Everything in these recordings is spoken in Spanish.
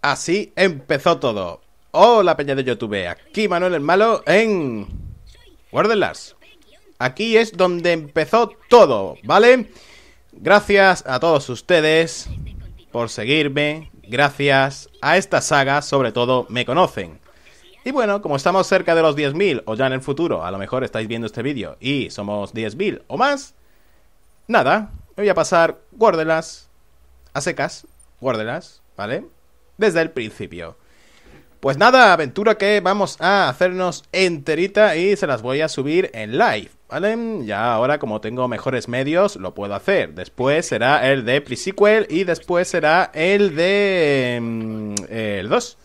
Así empezó todo. Hola peña de YouTube, aquí Manuel el Malo en... Guárdenlas. Aquí es donde empezó todo, ¿vale? Gracias a todos ustedes por seguirme. Gracias a esta saga, sobre todo, me conocen. Y bueno, como estamos cerca de los 10.000, o ya en el futuro, a lo mejor estáis viendo este vídeo y somos 10.000 o más, nada, me voy a pasar, guárdelas, a secas, guárdelas, ¿vale? desde el principio. Pues nada, aventura que vamos a hacernos enterita y se las voy a subir en live, ¿vale? Ya ahora como tengo mejores medios lo puedo hacer. Después será el de pre-sequel y después será el de... Em, el 2.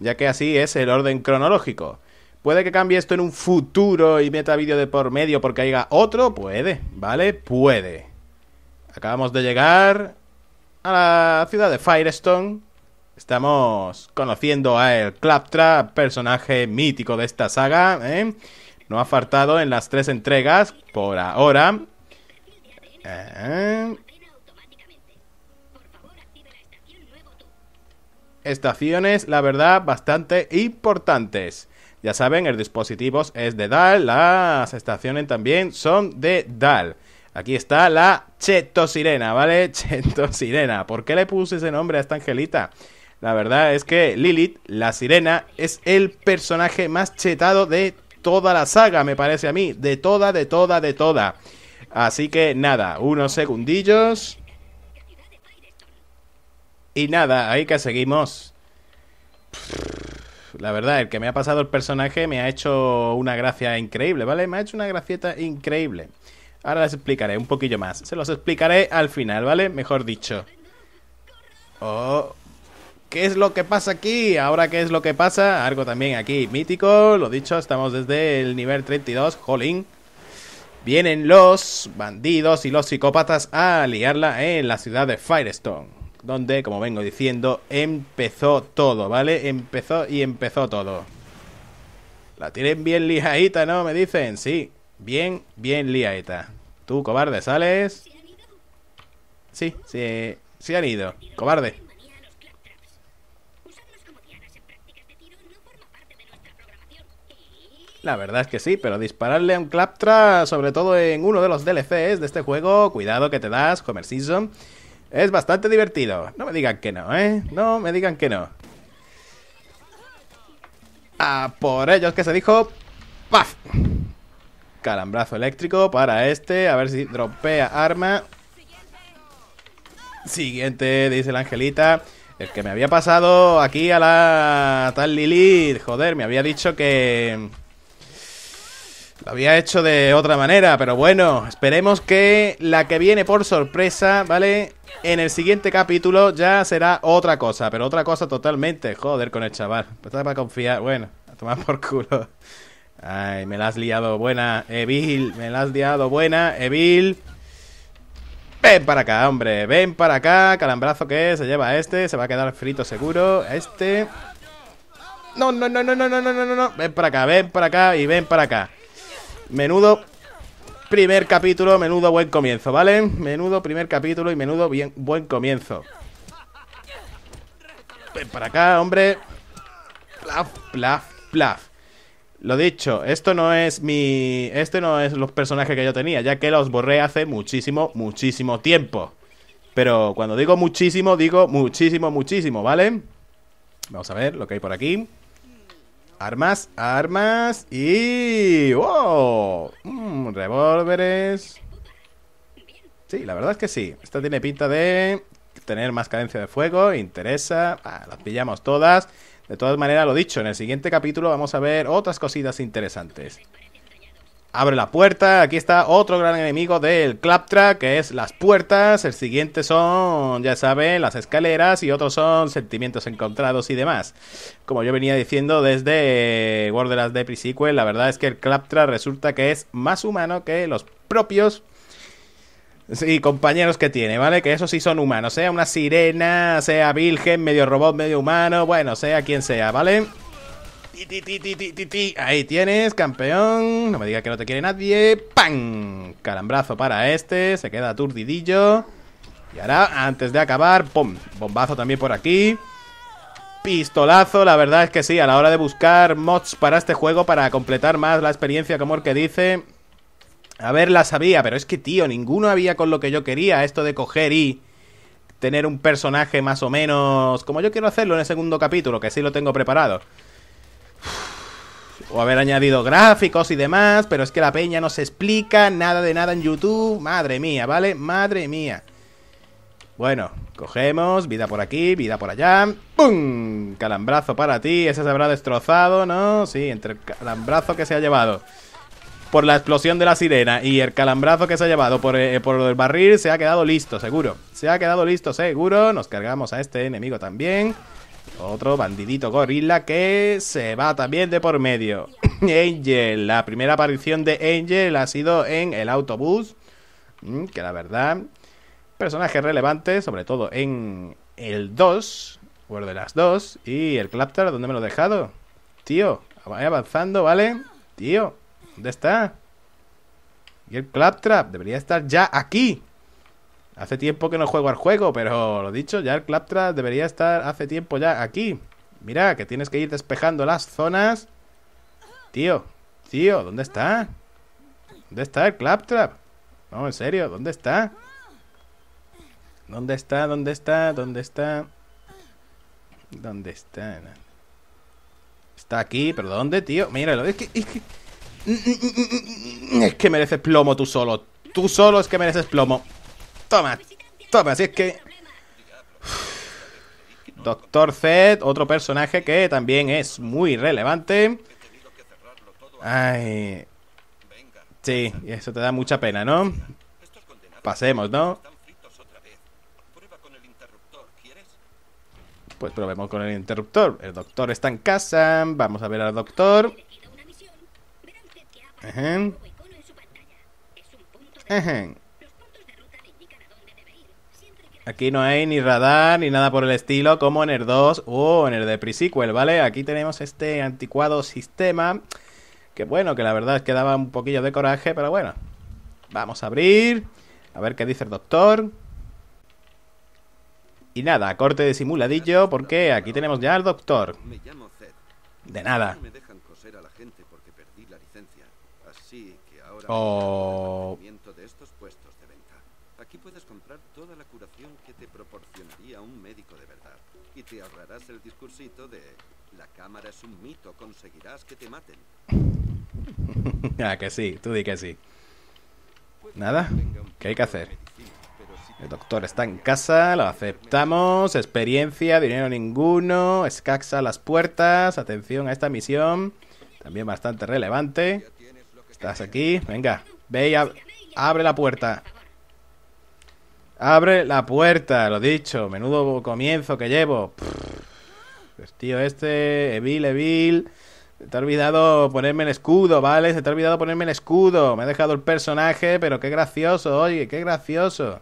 Ya que así es el orden cronológico. Puede que cambie esto en un futuro y meta vídeo de por medio porque haya otro. Puede, ¿vale? Puede. Acabamos de llegar a la ciudad de Firestone Estamos conociendo a el Claptra personaje mítico de esta saga. ¿eh? No ha faltado en las tres entregas por ahora. Eh. Estaciones, la verdad, bastante importantes. Ya saben, el dispositivo es de DAL, las estaciones también son de DAL. Aquí está la Chetosirena ¿vale? Chetosirena ¿Por qué le puse ese nombre a esta angelita? La verdad es que Lilith, la sirena, es el personaje más chetado de toda la saga, me parece a mí. De toda, de toda, de toda. Así que nada, unos segundillos. Y nada, ahí que seguimos. La verdad, el que me ha pasado el personaje me ha hecho una gracia increíble, ¿vale? Me ha hecho una gracieta increíble. Ahora les explicaré un poquillo más. Se los explicaré al final, ¿vale? Mejor dicho. Oh, ¿Qué es lo que pasa aquí? Ahora, ¿qué es lo que pasa? Algo también aquí mítico. Lo dicho, estamos desde el nivel 32. Jolín. Vienen los bandidos y los psicópatas a liarla en la ciudad de Firestone. Donde, como vengo diciendo, empezó todo, ¿vale? Empezó y empezó todo. La tienen bien liadita, ¿no? Me dicen. Sí. Bien, bien liadita. Tú, cobarde, ¿sales? Sí, sí, eh, sí han ido. Cobarde. La verdad es que sí, pero dispararle a un Claptra, sobre todo en uno de los DLCs de este juego, cuidado que te das, Homer Season, es bastante divertido. No me digan que no, ¿eh? No me digan que no. A por ellos que se dijo... ¡Paf! Calambrazo eléctrico para este, a ver si dropea arma. Siguiente, dice la angelita. El que me había pasado aquí a la tal Lilith, joder, me había dicho que... Lo había hecho de otra manera, pero bueno, esperemos que la que viene por sorpresa, ¿vale? En el siguiente capítulo ya será otra cosa, pero otra cosa totalmente. Joder con el chaval. Está para confiar. Bueno, a tomar por culo. Ay, me la has liado buena, Evil. Me la has liado buena, Evil. Ven para acá, hombre. Ven para acá. Calambrazo que se lleva a este. Se va a quedar frito seguro. A este. No, no, no, no, no, no, no, no, no. Ven para acá, ven para acá y ven para acá. Menudo primer capítulo, menudo buen comienzo, ¿vale? Menudo primer capítulo y menudo buen comienzo. Ven para acá, hombre. Plaf, plaf, plaf. Lo dicho, esto no es mi... Este no es los personajes que yo tenía, ya que los borré hace muchísimo, muchísimo tiempo. Pero cuando digo muchísimo, digo muchísimo, muchísimo, ¿vale? Vamos a ver lo que hay por aquí. Armas, armas y... ¡Wow! Oh, mm, revólveres... Sí, la verdad es que sí. Esta tiene pinta de tener más cadencia de fuego, interesa. Ah, las pillamos todas. De todas maneras, lo dicho, en el siguiente capítulo vamos a ver otras cositas interesantes abre la puerta. Aquí está otro gran enemigo del Claptra, que es las puertas. El siguiente son, ya saben, las escaleras y otros son sentimientos encontrados y demás. Como yo venía diciendo desde Borderlands de Pre-Sequel, la verdad es que el Claptra resulta que es más humano que los propios y compañeros que tiene, ¿vale? Que esos sí son humanos, sea una sirena, sea virgen, medio robot, medio humano, bueno, sea quien sea, ¿vale? Ahí tienes, campeón. No me digas que no te quiere nadie. ¡Pam! Calambrazo para este. Se queda aturdidillo. Y ahora, antes de acabar, ¡pum! Bombazo también por aquí. Pistolazo, la verdad es que sí. A la hora de buscar mods para este juego, para completar más la experiencia, como el que dice. A ver, la sabía, pero es que, tío, ninguno había con lo que yo quería. Esto de coger y tener un personaje más o menos como yo quiero hacerlo en el segundo capítulo, que sí lo tengo preparado o haber añadido gráficos y demás, pero es que la peña no se explica nada de nada en YouTube. Madre mía, ¿vale? Madre mía. Bueno, cogemos, vida por aquí, vida por allá. ¡Pum! Calambrazo para ti. Ese se habrá destrozado, ¿no? Sí, entre el calambrazo que se ha llevado por la explosión de la sirena y el calambrazo que se ha llevado por, eh, el barril, se ha quedado listo, seguro. Se ha quedado listo, seguro. Nos cargamos a este enemigo también. Otro bandidito gorila que se va también de por medio. Angel, la primera aparición de Angel ha sido en el autobús. Mm, que la verdad, personaje relevante, sobre todo en el 2, el de las 2. Y el Claptrap, ¿dónde me lo he dejado? Tío, avanzando, ¿vale? Tío, ¿dónde está? Y el Claptrap debería estar ya aquí. Hace tiempo que no juego al juego, pero lo dicho, ya el Claptrap debería estar hace tiempo ya aquí. Mira, que tienes que ir despejando las zonas. Tío, tío, ¿dónde está? ¿Dónde está el Claptrap? No, en serio, ¿dónde está? ¿Dónde está? ¿Dónde está? ¿Dónde está? ¿Dónde está? Está aquí, pero ¿dónde, tío? Mira, es que... Es que, es que mereces plomo tú solo. Tú solo es que mereces plomo. Toma, toma, si es que... Doctor Zed, otro personaje que también es muy relevante. Ay... Sí, eso te da mucha pena, ¿no? Pasemos, ¿no? Pues probemos con el interruptor. El doctor está en casa. Vamos a ver al doctor. Ajá. Ajá. Aquí no hay ni radar ni nada por el estilo, como en el 2 o en el de pre ¿vale? Aquí tenemos este anticuado sistema. Que bueno, que la verdad es que daba un poquillo de coraje, pero bueno. Vamos a abrir. A ver qué dice el doctor. Y nada, corte de simuladillo, porque aquí tenemos ya al doctor. De nada. O... a un médico de verdad. Y te ahorrarás el discursito de la cámara es un mito, conseguirás que te maten. ah, que sí, tú di que sí. Nada, ¿qué hay que hacer? El doctor está en casa, lo aceptamos, experiencia, dinero ninguno, escaxa las puertas, atención a esta misión, también bastante relevante. Estás aquí, venga, ve y abre la puerta. Abre la puerta, lo dicho. Menudo comienzo que llevo. tío, este, Evil, Evil. Se te ha olvidado ponerme el escudo, ¿vale? Se te ha olvidado ponerme el escudo. Me ha dejado el personaje, pero qué gracioso, oye, qué gracioso.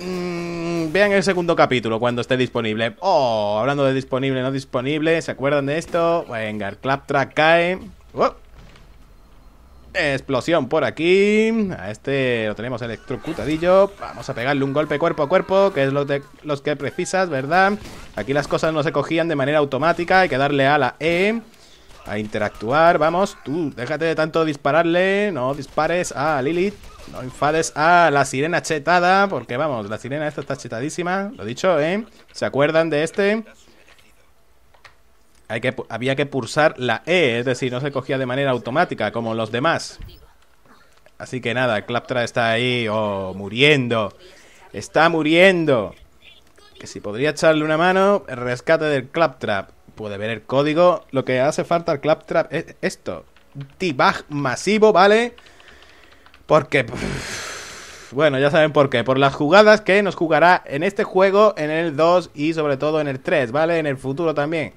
Mm, vean el segundo capítulo cuando esté disponible. Oh, hablando de disponible, no disponible, ¿se acuerdan de esto? Venga, el Claptrap cae. Oh. Explosión por aquí. A este lo tenemos electrocutadillo. Vamos a pegarle un golpe cuerpo a cuerpo, que es lo los que precisas, ¿verdad? Aquí las cosas no se cogían de manera automática. Hay que darle a la E. A interactuar, vamos. Tú, déjate de tanto dispararle. No dispares a Lilith. No enfades a la sirena chetada, porque vamos, la sirena esta está chetadísima. Lo dicho, ¿eh? ¿Se acuerdan de este? Hay que, había que pulsar la E, es decir, no se cogía de manera automática como los demás. Así que nada, Claptrap está ahí, oh, muriendo. Está muriendo. Que si podría echarle una mano, rescate del Claptrap. Puede ver el código. Lo que hace falta al Claptrap es esto. tibaj masivo, ¿vale? Porque... bueno, ya saben por qué. Por las jugadas que nos jugará en este juego, en el 2 y sobre todo en el 3, ¿vale? En el futuro también.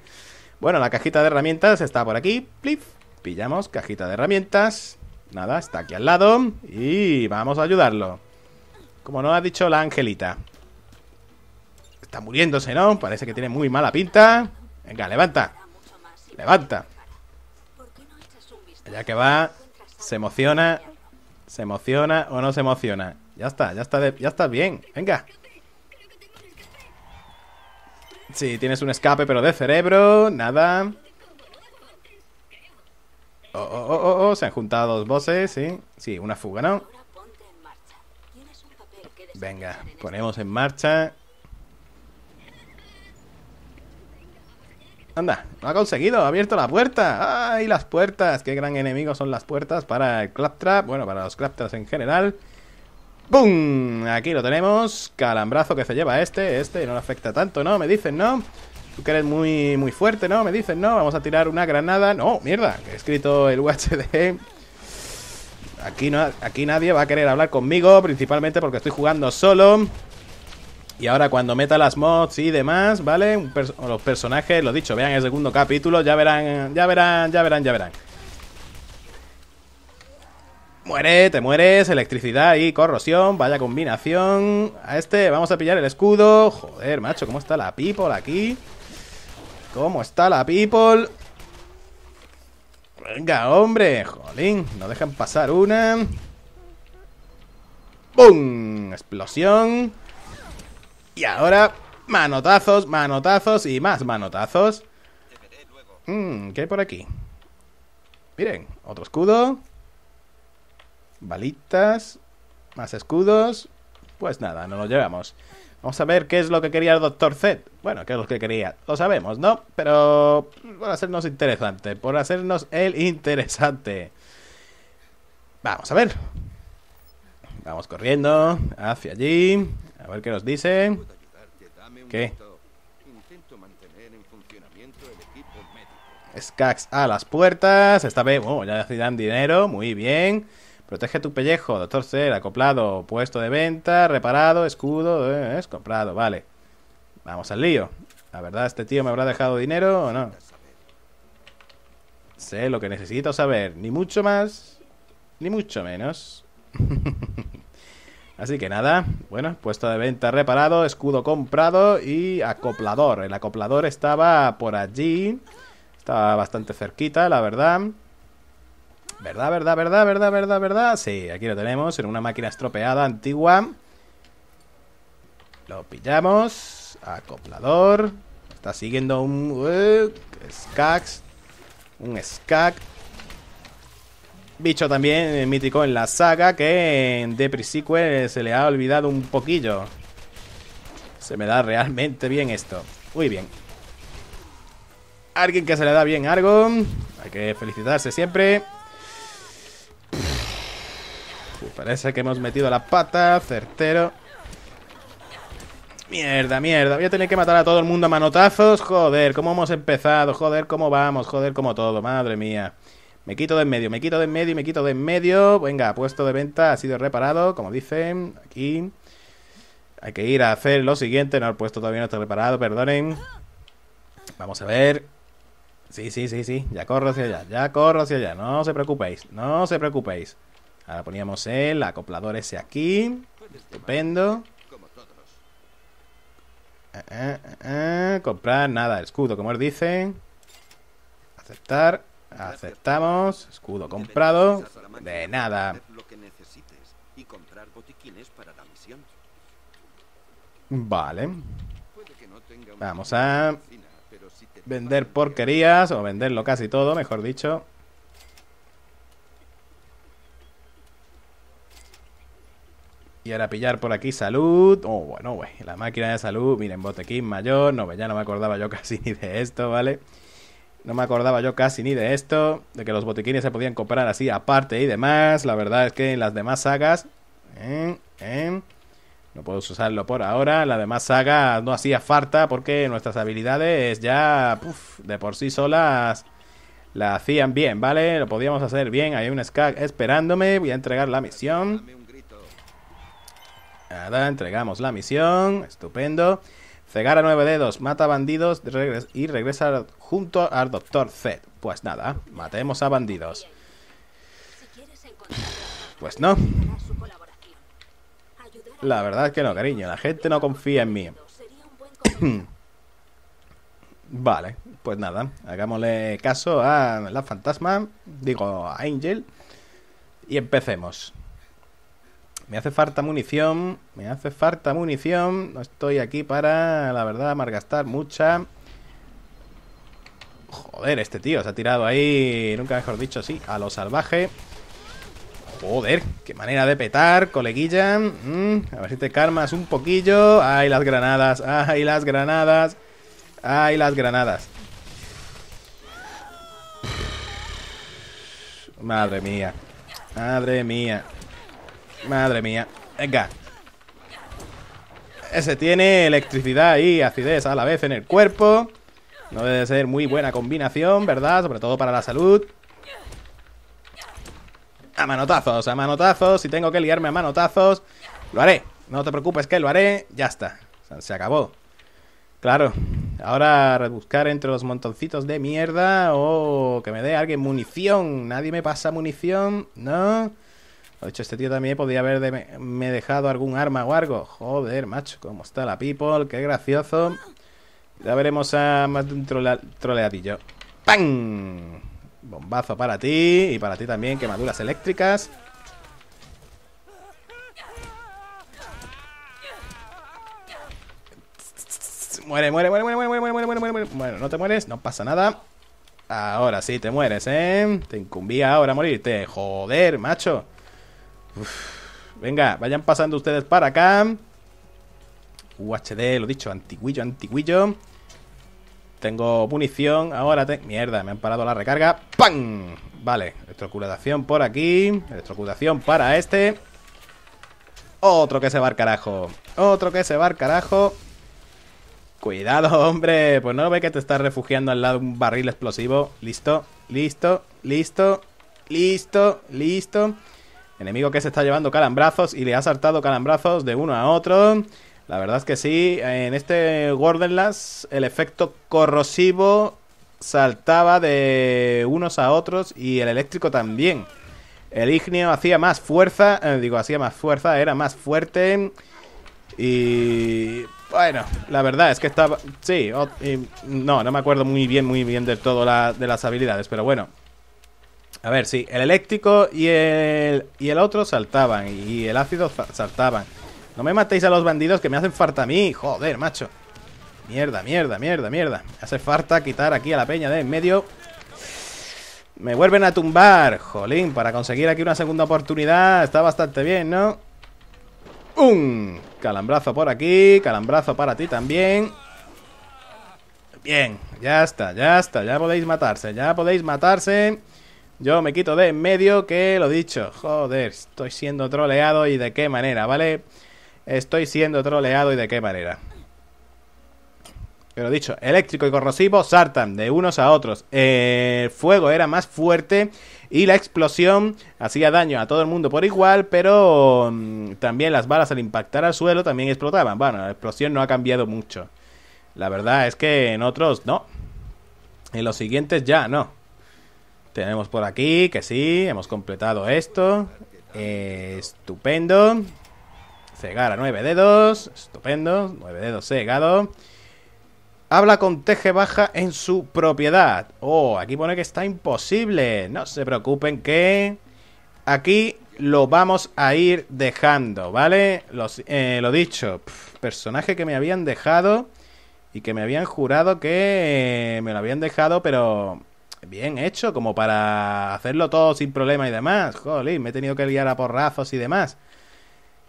Bueno, la cajita de herramientas está por aquí. Plif. Pillamos cajita de herramientas. Nada, está aquí al lado. Y vamos a ayudarlo. Como nos ha dicho la angelita. Está muriéndose, ¿no? Parece que tiene muy mala pinta. Venga, levanta. Levanta. Ya que va, se emociona. Se emociona o no se emociona. Ya está, ya está, ya está bien. Venga. Sí, tienes un escape, pero de cerebro, nada. Oh, oh, oh, oh, oh se han juntado dos voces, sí. Sí, una fuga, ¿no? Venga, ponemos en marcha. Anda, lo ha conseguido, ha abierto la puerta. ¡Ay, las puertas! ¡Qué gran enemigo son las puertas para el Claptrap! Bueno, para los Claptraps en general. ¡Bum! Aquí lo tenemos. Calambrazo que se lleva este. Este no le afecta tanto, ¿no? Me dicen, ¿no? Tú que eres muy, muy fuerte, ¿no? Me dicen, ¿no? Vamos a tirar una granada. No, mierda. Que he escrito el UHD. Aquí, no, aquí nadie va a querer hablar conmigo. Principalmente porque estoy jugando solo. Y ahora cuando meta las mods y demás, ¿vale? los personajes, lo dicho, vean el segundo capítulo, ya verán, ya verán, ya verán, ya verán. Muere, te mueres, electricidad y corrosión, vaya combinación. A este vamos a pillar el escudo. Joder, macho, ¿cómo está la people aquí? ¿Cómo está la people? Venga, hombre, jolín, no dejan pasar una. ¡Bum! Explosión. Y ahora, manotazos, manotazos y más manotazos. Mmm, ¿qué hay por aquí? Miren, otro escudo. Balitas, más escudos. Pues nada, no lo llevamos. Vamos a ver qué es lo que quería el Doctor Z. Bueno, qué es lo que quería. Lo sabemos, ¿no? Pero por hacernos interesante, por hacernos el interesante. Vamos a ver. Vamos corriendo hacia allí. A ver qué nos dice. ¿Qué? Skax a las puertas. Esta vez, oh, ya dan dinero. Muy bien. Protege tu pellejo, doctor Ser, acoplado, puesto de venta, reparado, escudo, eh, es comprado, vale. Vamos al lío. La verdad, este tío me habrá dejado dinero o no. Sé lo que necesito saber, ni mucho más, ni mucho menos. Así que nada, bueno, puesto de venta reparado, escudo comprado y acoplador. El acoplador estaba por allí, estaba bastante cerquita, la verdad. ¿Verdad, verdad, verdad, verdad, verdad, verdad? Sí, aquí lo tenemos, en una máquina estropeada antigua. Lo pillamos. Acoplador. Está siguiendo un... Uh, un Skax. Bicho también eh, mítico en la saga que en pre Sequel se le ha olvidado un poquillo. Se me da realmente bien esto. Muy bien. Alguien que se le da bien algo. Hay que felicitarse siempre. Parece que hemos metido la pata, certero. Mierda, mierda. Voy a tener que matar a todo el mundo a manotazos. Joder, cómo hemos empezado. Joder, cómo vamos. Joder, cómo todo. Madre mía. Me quito de en medio, me quito de en medio, me quito de en medio. Venga, puesto de venta ha sido reparado, como dicen. Aquí. Hay que ir a hacer lo siguiente. No, el puesto todavía no está reparado, perdonen. Vamos a ver. Sí, sí, sí, sí. Ya corro hacia allá, ya corro hacia allá. No se preocupéis, no se preocupéis. Ahora poníamos el acoplador ese aquí. Estupendo. Eh, eh, eh, comprar nada, escudo, como él dice. Aceptar. Aceptamos. Escudo comprado. De nada. Vale. Vamos a vender porquerías o venderlo casi todo, mejor dicho. quiera pillar por aquí salud. Oh, bueno, güey. La máquina de salud, miren, botequín mayor. No, ya no me acordaba yo casi ni de esto, ¿vale? No me acordaba yo casi ni de esto. De que los botiquines se podían comprar así aparte y demás. La verdad es que en las demás sagas. ¿eh? ¿Eh? no puedo usarlo por ahora. La demás saga no hacía falta porque nuestras habilidades ya puf, de por sí solas la hacían bien, ¿vale? Lo podíamos hacer bien. Hay un Skag esperándome. Voy a entregar la misión. Nada, entregamos la misión. Estupendo. Cegar a nueve dedos, mata bandidos y regresa junto al doctor Z. Pues nada, matemos a bandidos. Pues no. La verdad es que no, cariño. La gente no confía en mí. vale, pues nada. Hagámosle caso a la fantasma. Digo, a Angel. Y empecemos. Me hace falta munición. Me hace falta munición. No estoy aquí para, la verdad, margastar mucha. Joder, este tío se ha tirado ahí, nunca mejor dicho, sí, a lo salvaje. Joder, qué manera de petar, coleguilla. Mm, a ver si te calmas un poquillo. ¡Ay, las granadas! ¡Ay, las granadas! ¡Ay, las granadas! Madre mía. Madre mía. Madre mía. Venga. Ese tiene electricidad y acidez a la vez en el cuerpo. No debe ser muy buena combinación, ¿verdad? Sobre todo para la salud. A manotazos, a manotazos. Si tengo que liarme a manotazos, lo haré. No te preocupes que lo haré. Ya está. Se acabó. Claro. Ahora rebuscar entre los montoncitos de mierda. O que me dé alguien munición. Nadie me pasa munición. No. De este tío también podía haberme dejado algún arma o algo. Joder, macho, cómo está la people, qué gracioso. Ya veremos a más de un troleadillo. ¡Pam! Bombazo para ti y para ti también, quemaduras eléctricas. Muere, muere, muere, muere, muere, muere, muere, muere, muere, Bueno, no te mueres, no pasa nada. Ahora sí te mueres, ¿eh? Te incumbía ahora morirte. Joder, macho. Venga, vayan pasando ustedes para acá. UHD, lo dicho, antiguillo, antiguillo. Tengo munición. Ahora te... Mierda, me han parado la recarga. ¡Pam! Vale, electrocutación por aquí. Electrocutación para este. Otro que se va al carajo. Otro que se va al carajo. Cuidado, hombre. Pues no ve que te estás refugiando al lado de un barril explosivo. Listo, listo, listo, listo, listo. Enemigo que se está llevando calambrazos y le ha saltado calambrazos de uno a otro. La verdad es que sí, en este Gordenlas el efecto corrosivo saltaba de unos a otros y el eléctrico también. El ignio hacía más fuerza, eh, digo, hacía más fuerza, era más fuerte. Y bueno, la verdad es que estaba. Sí, no, no me acuerdo muy bien, muy bien de todo de las habilidades, pero bueno. A ver, sí, el eléctrico y el, y el otro saltaban. Y el ácido saltaban. No me matéis a los bandidos que me hacen falta a mí. Joder, macho. Mierda, mierda, mierda, mierda. Hace falta quitar aquí a la peña de en medio. Me vuelven a tumbar. Jolín, para conseguir aquí una segunda oportunidad está bastante bien, ¿no? ¡Un! Calambrazo por aquí. Calambrazo para ti también. Bien, ya está, ya está. Ya podéis matarse, ya podéis matarse. Yo me quito de en medio que lo dicho. Joder, estoy siendo troleado y de qué manera, ¿vale? Estoy siendo troleado y de qué manera. Pero dicho, eléctrico y corrosivo saltan de unos a otros. El fuego era más fuerte y la explosión hacía daño a todo el mundo por igual, pero mm, también las balas al impactar al suelo también explotaban. Bueno, la explosión no ha cambiado mucho. La verdad es que en otros no. En los siguientes ya no. Tenemos por aquí que sí, hemos completado esto. estupendo. Cegar a nueve dedos. Estupendo. Nueve dedos cegado. Habla con teje baja en su propiedad. Oh, aquí pone que está imposible. No se preocupen que... Aquí lo vamos a ir dejando, ¿vale? lo eh, dicho, personaje que me habían dejado y que me habían jurado que eh, me lo habían dejado, pero bien hecho, como para hacerlo todo sin problema y demás. Jolín, me he tenido que liar a porrazos y demás.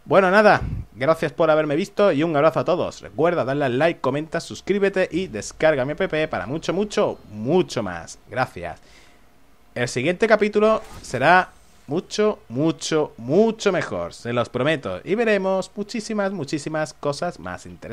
Bueno, nada, gracias por haberme visto y un abrazo a todos. Recuerda darle al like, comenta, suscríbete y descarga mi app para mucho, mucho, mucho más. Gracias. El siguiente capítulo será mucho, mucho, mucho mejor, se los prometo. Y veremos muchísimas, muchísimas cosas más interesantes.